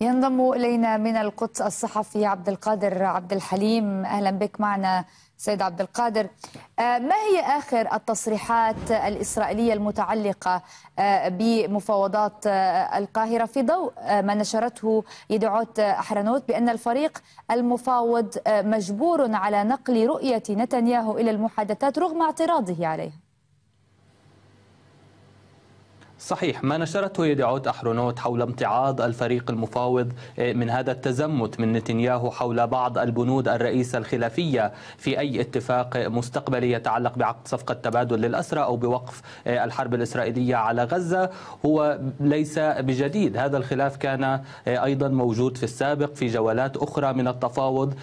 ينضم الينا من القدس الصحفي عبد القادر عبد الحليم اهلا بك معنا سيد عبد القادر آه، ما هي اخر التصريحات الاسرائيليه المتعلقه آه، بمفاوضات آه، القاهره في ضوء ما نشرته يدعوت احرنوت بان الفريق المفاوض مجبور على نقل رؤيه نتنياهو الى المحادثات رغم اعتراضه عليها صحيح ما نشرته يدعوت أحرونوت حول امتعاض الفريق المفاوض آه، من هذا التزمت من نتنياهو حول بعض البنود الرئيسة الخلافية في أي اتفاق مستقبلي يتعلق بعقد صفقة تبادل للأسرى أو بوقف آه، الحرب الإسرائيلية على غزة هو ليس بجديد هذا الخلاف كان آه، أيضا موجود في السابق في جولات أخرى من التفاوض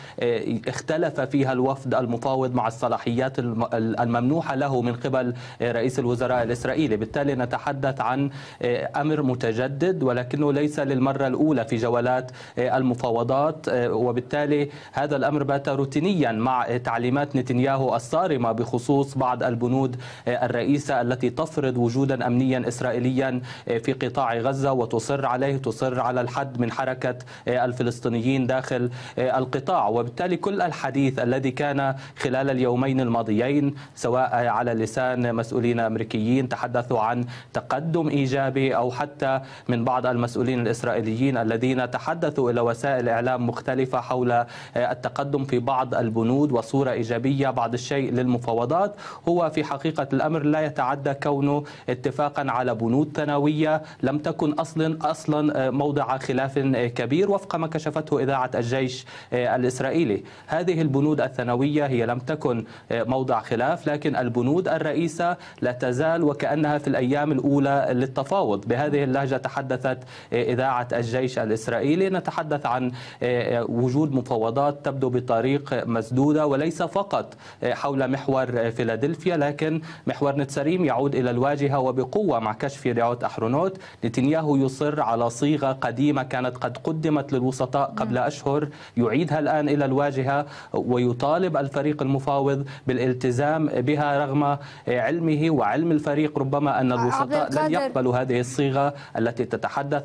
اختلف فيها الوفد المفاوض مع الصلاحيات الممنوحة له من قبل رئيس الوزراء الإسرائيلي بالتالي نتحدث عن آه، امر متجدد ولكنه ليس للمره الاولى في جولات آه، المفاوضات آه، وبالتالي هذا الامر بات روتينيا مع تعليمات نتنياهو الصارمه بخصوص بعض البنود الرئيسه التي تفرض وجودا امنيا اسرائيليا في قطاع غزه وتصر عليه تصر على الحد من حركه الفلسطينيين داخل القطاع وبالتالي كل الحديث الذي كان خلال اليومين الماضيين سواء على لسان مسؤولين امريكيين تحدثوا عن تقدم تقدم إيجابي أو حتى من بعض المسؤولين الإسرائيليين الذين تحدثوا إلى وسائل إعلام مختلفة حول آه، التقدم في بعض البنود وصورة إيجابية بعض الشيء للمفاوضات هو في حقيقة الأمر لا يتعدى كونه اتفاقا على بنود ثانوية لم تكن أصلا أصلا آه، موضع خلاف آه، كبير وفق ما كشفته إذاعة الجيش الإسرائيلي هذه البنود الثانوية هي لم تكن موضع خلاف لكن البنود الرئيسة لا تزال وكأنها في الأيام الأولى للتفاوض بهذه اللهجة تحدثت آه، إذاعة الجيش الإسرائيلي نتحدث عن آه، آه، وجود مفاوضات تبدو بطريق مسدودة وليس فقط حول محور فيلادلفيا لكن محور نتسريم يعود إلى الواجهة وبقوة مع كشف ريعوت أحرونوت نتنياهو يصر على صيغة قديمة كانت قد قدمت للوسطاء قبل نعم. أشهر يعيدها الآن إلى الواجهة ويطالب الفريق المفاوض بالالتزام بها رغم علمه وعلم الفريق ربما أن الوسطاء لن يقبل هذه الصيغة التي تتحدث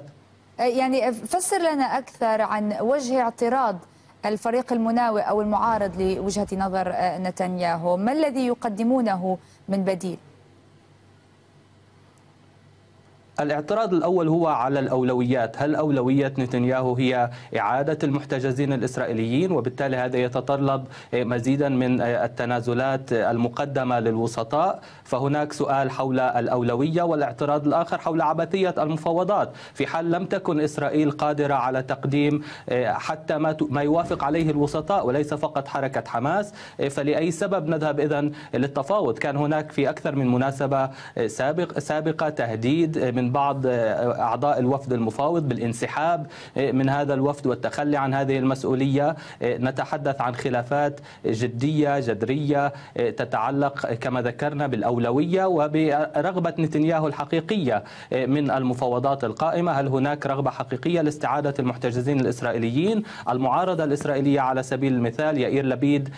أه، يعني فسر لنا أكثر عن وجه اعتراض الفريق المناوئ أو المعارض لوجهة نظر أه، نتنياهو ما الذي يقدمونه من بديل الاعتراض الأول هو على الأولويات هل أولوية نتنياهو هي إعادة المحتجزين الإسرائيليين وبالتالي هذا يتطلب مزيدا من التنازلات المقدمة للوسطاء فهناك سؤال حول الأولوية والاعتراض الآخر حول عبثية المفاوضات في حال لم تكن إسرائيل قادرة على تقديم آه، حتى ما يوافق عليه الوسطاء وليس فقط حركة حماس آه، فلأي سبب نذهب إذا للتفاوض كان هناك في أكثر من مناسبة آه، سابق سابقة تهديد من بعض آه، أعضاء الوفد المفاوض بالانسحاب آه، من هذا الوفد والتخلي عن هذه المسؤولية آه، نتحدث عن خلافات جدية جذرية تتعلق كما ذكرنا بالأولوية وبرغبة نتنياهو الحقيقية من المفاوضات القائمة هل هناك رغبة حقيقية لاستعادة المحتجزين الإسرائيليين المعارضة الإسرائيلية على سبيل المثال يائير لبيد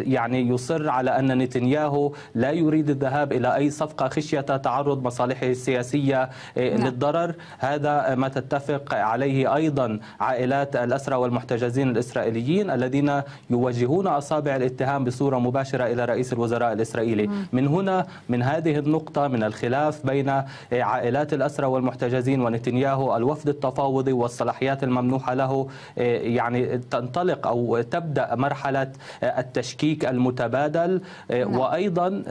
يعني يصر على أن نتنياهو لا يريد الذهاب إلى أي صفقة خشية تعرض مصالحه السياسية إيه، نعم. للضرر هذا ما تتفق عليه أيضا عائلات الأسرى والمحتجزين الإسرائيليين الذين يوجهون أصابع الاتهام بصورة مباشرة إلى رئيس الوزراء الإسرائيلي من هنا من هذه النقطة من الخلاف بين إيه، عائلات الأسرى والمحتجزين ونتنياهو الوفد التفاوضي والصلاحيات الممنوحة له إيه، يعني تنطلق أو تبدأ مرحلة التشكيك المتبادل نعم. وأيضا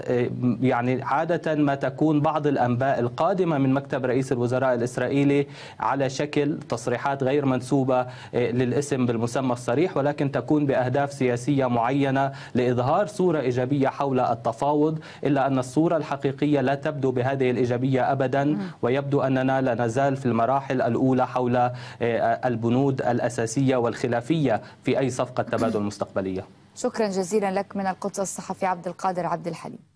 يعني عادة ما تكون بعض الأنباء القادمة من مكتب غياب رئيس الوزراء الإسرائيلي على شكل تصريحات غير منسوبة آه، للاسم بالمسمى الصريح ولكن تكون بأهداف سياسية معينة لإظهار صورة إيجابية حول التفاوض إلا أن الصورة الحقيقية لا تبدو بهذه الإيجابية أبدا ويبدو أننا لا نزال في المراحل الأولى حول آه، البنود الأساسية والخلافية في أي صفقة تبادل مستقبلية شكرا جزيلا لك من القدس الصحفي عبد القادر عبد الحليم